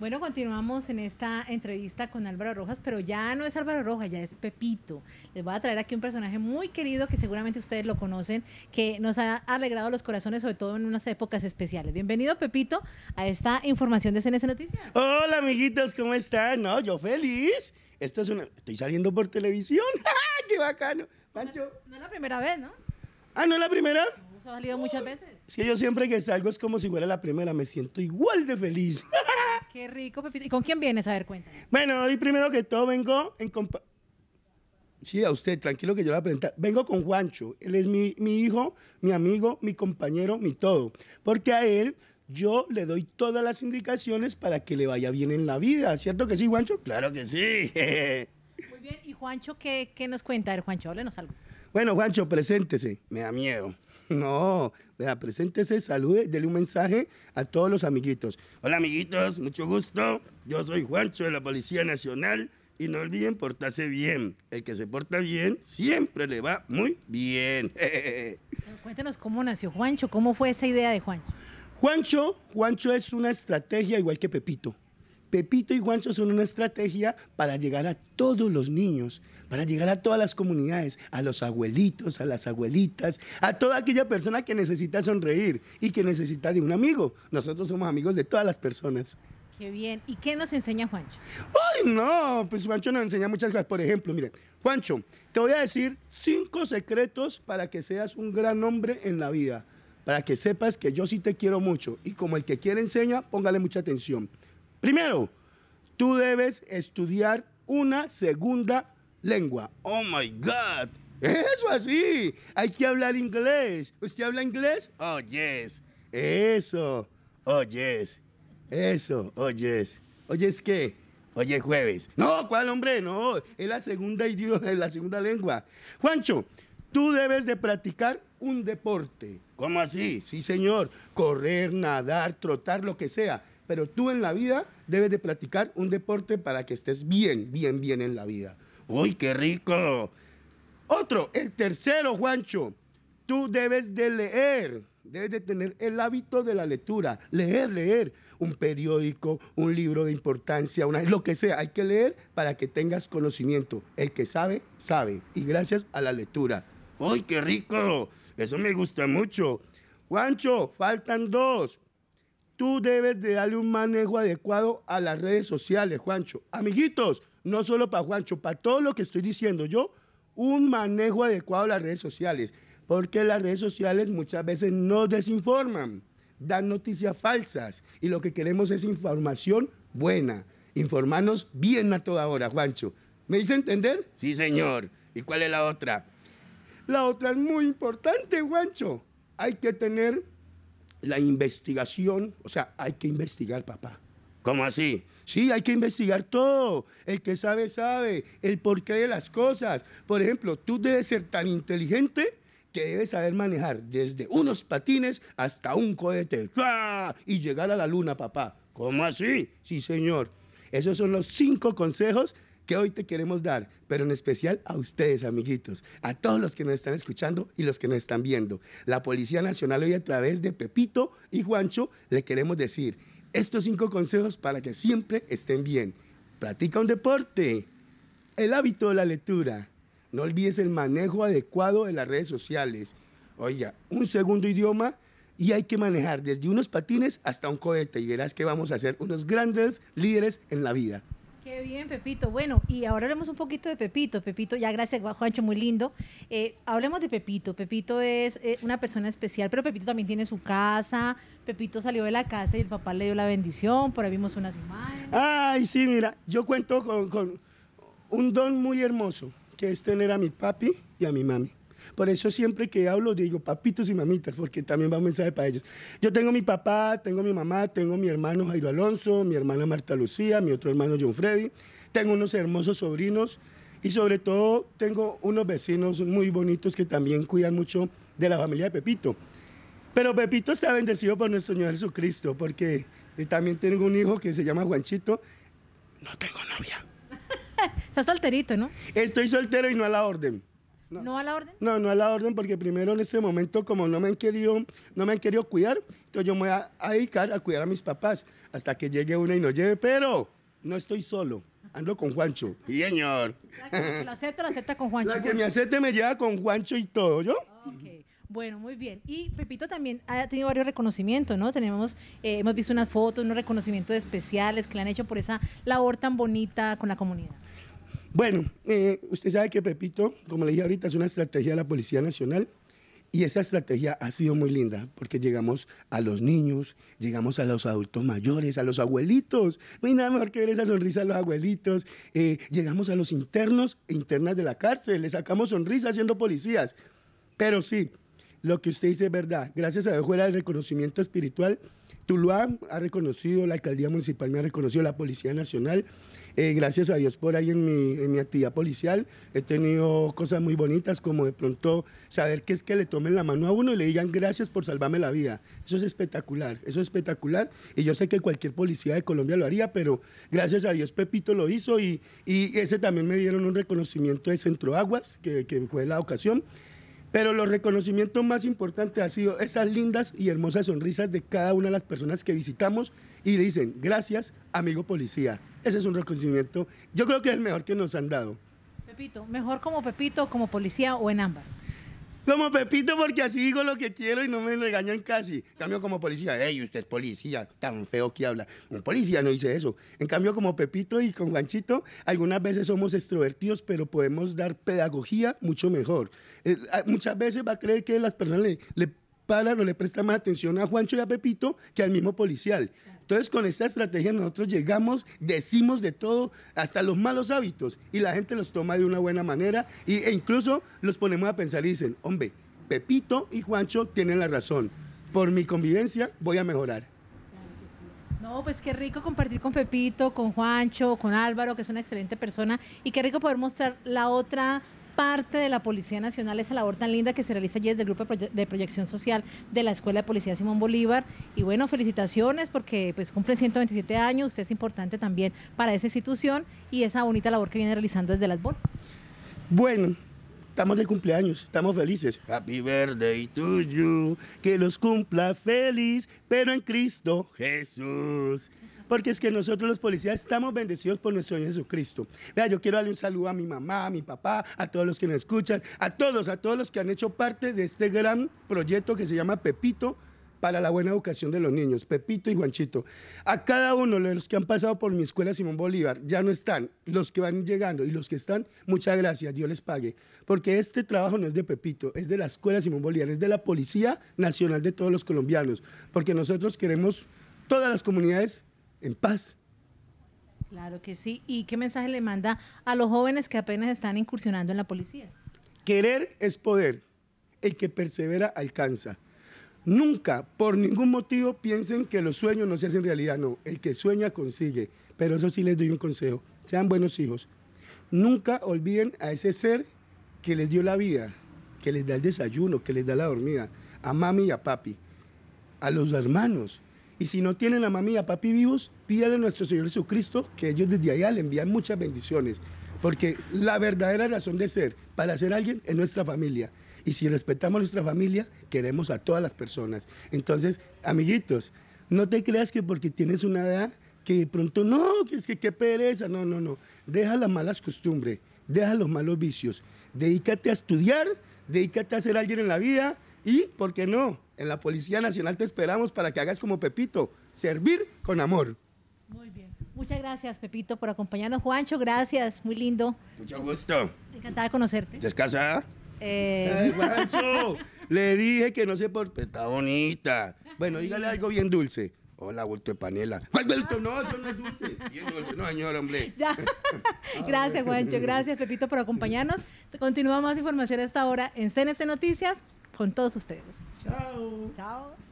Bueno, continuamos en esta entrevista con Álvaro Rojas, pero ya no es Álvaro Rojas, ya es Pepito. Les voy a traer aquí un personaje muy querido que seguramente ustedes lo conocen, que nos ha alegrado los corazones, sobre todo en unas épocas especiales. Bienvenido, Pepito, a esta información de CNS Noticias. Hola, amiguitos, ¿cómo están? No, yo feliz. Esto es una... Estoy saliendo por televisión. ¡Qué bacano! No, es la primera vez, ¿no? Ah, ¿no es la primera? No, ha salido muchas veces. Es que yo siempre que salgo es como si fuera la primera. Me siento igual de feliz. Qué rico, Pepito. ¿Y con quién vienes? A ver, cuenta. Bueno, hoy primero que todo vengo en compa Sí, a usted, tranquilo que yo la voy a presentar. Vengo con Juancho. Él es mi, hijo, mi amigo, mi compañero, mi todo. Porque a él yo le doy todas las indicaciones para que le vaya bien en la vida. ¿Cierto que sí, Juancho? Claro que sí. Muy bien. ¿Y Juancho qué, qué nos cuenta? Juancho, háblenos algo. Bueno, Juancho, preséntese. Me da miedo. No, vea, preséntese, salude, déle un mensaje a todos los amiguitos. Hola amiguitos, mucho gusto. Yo soy Juancho de la Policía Nacional y no olviden portarse bien. El que se porta bien siempre le va muy bien. cuéntanos cómo nació Juancho, cómo fue esa idea de Juancho. Juancho, Juancho es una estrategia igual que Pepito. Pepito y Juancho son una estrategia para llegar a todos los niños, para llegar a todas las comunidades, a los abuelitos, a las abuelitas, a toda aquella persona que necesita sonreír y que necesita de un amigo. Nosotros somos amigos de todas las personas. Qué bien. ¿Y qué nos enseña Juancho? ¡Ay, no! Pues Juancho nos enseña muchas cosas. Por ejemplo, mire, Juancho, te voy a decir cinco secretos para que seas un gran hombre en la vida. Para que sepas que yo sí te quiero mucho. Y como el que quiere enseña, póngale mucha atención. Primero, tú debes estudiar una segunda lengua. Oh my God. Eso así. Hay que hablar inglés. ¿Usted habla inglés? Oh, yes. Eso. Oh, yes. Eso. Oh, yes. Oye, es qué? Oye, jueves. No, ¿cuál hombre? No, es la segunda idioma, es la segunda lengua. Juancho, tú debes de practicar un deporte. ¿Cómo así? Sí, señor. Correr, nadar, trotar, lo que sea pero tú en la vida debes de practicar un deporte para que estés bien, bien, bien en la vida. ¡Uy, qué rico! Otro, el tercero, Juancho, tú debes de leer, debes de tener el hábito de la lectura, leer, leer un periódico, un libro de importancia, una, lo que sea, hay que leer para que tengas conocimiento. El que sabe, sabe, y gracias a la lectura. ¡Uy, qué rico! Eso me gusta mucho. Juancho, faltan dos tú debes de darle un manejo adecuado a las redes sociales, Juancho. Amiguitos, no solo para Juancho, para todo lo que estoy diciendo yo, un manejo adecuado a las redes sociales, porque las redes sociales muchas veces nos desinforman, dan noticias falsas y lo que queremos es información buena, informarnos bien a toda hora, Juancho. ¿Me hice entender? Sí, señor. ¿Y cuál es la otra? La otra es muy importante, Juancho. Hay que tener la investigación, o sea, hay que investigar, papá. ¿Cómo así? Sí, hay que investigar todo. El que sabe, sabe. El porqué de las cosas. Por ejemplo, tú debes ser tan inteligente que debes saber manejar desde unos patines hasta un cohete. Y llegar a la luna, papá. ¿Cómo así? Sí, señor. Esos son los cinco consejos que hoy te queremos dar, pero en especial a ustedes, amiguitos, a todos los que nos están escuchando y los que nos están viendo. La Policía Nacional hoy a través de Pepito y Juancho le queremos decir estos cinco consejos para que siempre estén bien. Practica un deporte, el hábito de la lectura, no olvides el manejo adecuado de las redes sociales. Oiga, un segundo idioma y hay que manejar desde unos patines hasta un cohete y verás que vamos a ser unos grandes líderes en la vida. Qué bien, Pepito. Bueno, y ahora hablemos un poquito de Pepito. Pepito, ya gracias, Juancho, muy lindo. Eh, hablemos de Pepito. Pepito es eh, una persona especial, pero Pepito también tiene su casa. Pepito salió de la casa y el papá le dio la bendición. Por ahí vimos unas imágenes. Ay, sí, mira, yo cuento con, con un don muy hermoso, que es tener a mi papi y a mi mami. Por eso siempre que hablo digo papitos y mamitas, porque también va un mensaje para ellos. Yo tengo mi papá, tengo mi mamá, tengo mi hermano Jairo Alonso, mi hermana Marta Lucía, mi otro hermano John Freddy, tengo unos hermosos sobrinos y sobre todo tengo unos vecinos muy bonitos que también cuidan mucho de la familia de Pepito. Pero Pepito está bendecido por nuestro Señor Jesucristo, porque también tengo un hijo que se llama Juanchito. No tengo novia. Está solterito, ¿no? Estoy soltero y no a la orden. No. a la orden? No, no a la orden porque primero en ese momento como no me han querido, no me han querido cuidar, entonces yo me voy a, dedicar a cuidar a mis papás hasta que llegue una y nos lleve, pero no estoy solo. Ando con Juancho. Y señor. La lo acepta, la acepta con Juancho. La que me acepte me lleva con Juancho y todo, ¿yo? Ok. Bueno, muy bien. Y Pepito también ha tenido varios reconocimientos, ¿no? Tenemos, eh, hemos visto unas fotos, unos reconocimientos especiales que le han hecho por esa labor tan bonita con la comunidad. Bueno, eh, usted sabe que Pepito, como le dije ahorita, es una estrategia de la Policía Nacional. Y esa estrategia ha sido muy linda porque llegamos a los niños, llegamos a los adultos mayores, a los abuelitos. No hay nada mejor que ver esa sonrisa a los abuelitos. Eh, llegamos a los internos e internas de la cárcel, le sacamos sonrisa siendo policías. Pero sí, lo que usted dice es verdad. Gracias a Dios fuera el reconocimiento espiritual. Tuluá ha reconocido, la alcaldía municipal me ha reconocido, la Policía Nacional. Eh, gracias a Dios por ahí en mi, en actividad policial he tenido cosas muy bonitas, como de pronto saber que es que le tomen la mano a uno y le digan gracias por salvarme la vida. Eso es espectacular, eso es espectacular. Y yo sé que cualquier policía de Colombia lo haría, pero gracias a Dios Pepito lo hizo y, ese también me dieron un reconocimiento de Centro Aguas, que fue la ocasión. Pero los reconocimientos más importantes han sido esas lindas y hermosas sonrisas de cada una de las personas que visitamos y dicen, gracias, amigo policía. Ese es un reconocimiento, yo creo que es el mejor que nos han dado. Pepito, mejor como Pepito, como policía o en ambas. Como Pepito, porque así digo lo que quiero y no me regañan casi. Cambio como policía, ¡ey, usted es policía! Tan feo que habla. Un policía no dice eso. En cambio, como Pepito y con Ganchito, algunas veces somos extrovertidos, pero podemos dar pedagogía mucho mejor. Eh, muchas veces va a creer que las personas le no le presta más atención a Juancho y a Pepito que al mismo policial. Entonces, con esta estrategia nosotros llegamos, decimos de todo, hasta los malos hábitos, y la gente los toma de una buena manera, y, e incluso los ponemos a pensar y dicen, hombre, Pepito y Juancho tienen la razón, por mi convivencia voy a mejorar. No, pues qué rico compartir con Pepito, con Juancho, con Álvaro, que es una excelente persona, y qué rico poder mostrar la otra parte de la Policía Nacional esa labor tan linda que se realiza allí desde el Grupo de, Proyección Social de la Escuela de Policía Simón Bolívar. Y bueno, felicitaciones porque pues cumple 127 años, usted es importante también para esa institución y esa bonita labor que viene realizando desde las BOL. Bueno, estamos de cumpleaños, estamos felices. Happy birthday to you, que los cumpla feliz, pero en Cristo Jesús porque es que nosotros los policías estamos bendecidos por nuestro Señor Jesucristo. Vea, yo quiero darle un saludo a mi mamá, a mi papá, a todos los que me escuchan, a todos, a todos los que han hecho parte de este gran proyecto que se llama Pepito para la buena educación de los niños, Pepito y Juanchito. A cada uno de los que han pasado por mi escuela Simón Bolívar, ya no están, los que van llegando y los que están, muchas gracias, Dios les pague, porque este trabajo no es de Pepito, es de la escuela Simón Bolívar, es de la Policía Nacional de todos los colombianos, porque nosotros queremos todas las comunidades en paz. Claro que sí. ¿Y qué mensaje le manda a los jóvenes que apenas están incursionando en la policía? Querer es poder. El que persevera alcanza. Nunca, por ningún motivo, piensen que los sueños no se hacen realidad. No, el que sueña consigue. Pero eso sí les doy un consejo. Sean buenos hijos. Nunca olviden a ese ser que les dio la vida, que les da el desayuno, que les da la dormida. A mami y a papi. A los hermanos y si no tienen a mami y a papi vivos, pídale a nuestro Señor Jesucristo que ellos desde allá le envían muchas bendiciones. Porque la verdadera razón de ser para ser alguien es nuestra familia. Y si respetamos nuestra familia, queremos a todas las personas. Entonces, amiguitos, no te creas que porque tienes una edad que pronto, no, que es que qué pereza. No, no, no. Deja las malas costumbres, deja los malos vicios. Dedícate a estudiar, dedícate a ser alguien en la vida y, ¿por qué no? En la Policía Nacional te esperamos para que hagas como Pepito, servir con amor. Muy bien. Muchas gracias, Pepito, por acompañarnos. Juancho, gracias. Muy lindo. Mucho gusto. Encantada de conocerte. ¿Estás casada? Eh, Ay, Juancho, le dije que no sé por... Está bonita. Bueno, dígale algo bien dulce. Hola, vuelto de panela. ¡Ay, vuelto! No, eso no es dulce. Bien dulce. No, señor, hombre. Ya. gracias, Juancho. Gracias, Pepito, por acompañarnos. Continúa más información a esta hora en CNC Noticias con todos ustedes. Ciao. Ciao.